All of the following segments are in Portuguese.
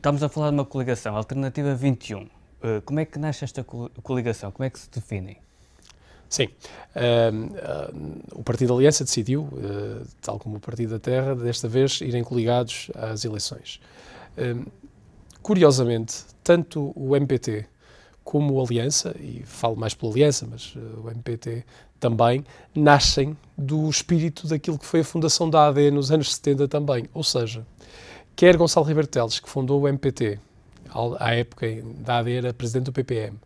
Estamos a falar de uma coligação, Alternativa 21. Eh, como é que nasce esta coligação? Como é que se definem? Sim. Ehm, eh, o Partido Aliança decidiu, eh, tal como o Partido da Terra, desta vez irem coligados às eleições. Ehm, curiosamente, tanto o MPT como o Aliança, e falo mais pela Aliança, mas o MPT também, nascem do espírito daquilo que foi a fundação da AD nos anos 70 também. Ou seja, Quer Gonçalo Ribeiro Teles, que fundou o MPT, à época da AD era presidente do PPM,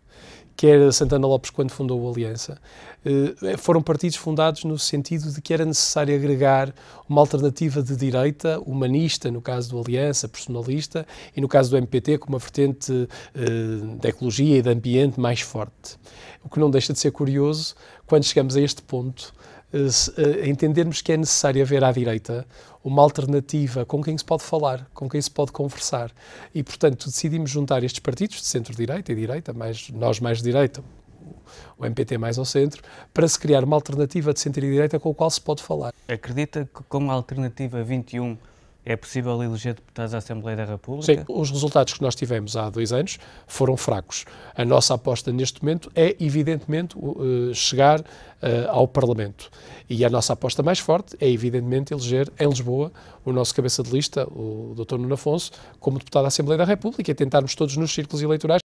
quer Santana Lopes quando fundou o Aliança, eh, eh, foram partidos fundados no sentido de que era necessário agregar uma alternativa de direita, humanista, no caso do Aliança, personalista, e no caso do MPT, com uma vertente eh, da ecologia e do ambiente mais forte. O que não deixa de ser curioso quando chegamos a este ponto eh, entendermos que é necessário haver à direita uma alternativa com quem se pode falar, com quem se pode conversar. E, portanto, decidimos juntar estes partidos de centro-direita e direita, mais, nós mais direita, o MPT mais ao centro, para se criar uma alternativa de centro-direita com a qual se pode falar. Acredita que com a alternativa 21 é possível eleger deputados à Assembleia da República? Sim, os resultados que nós tivemos há dois anos foram fracos. A nossa aposta neste momento é, evidentemente, eh, chegar eh, ao Parlamento. E a nossa aposta mais forte é, evidentemente, eleger em Lisboa o nosso cabeça de lista, o Dr. Nuno Afonso, como deputado à Assembleia da República e tentarmos todos nos círculos eleitorais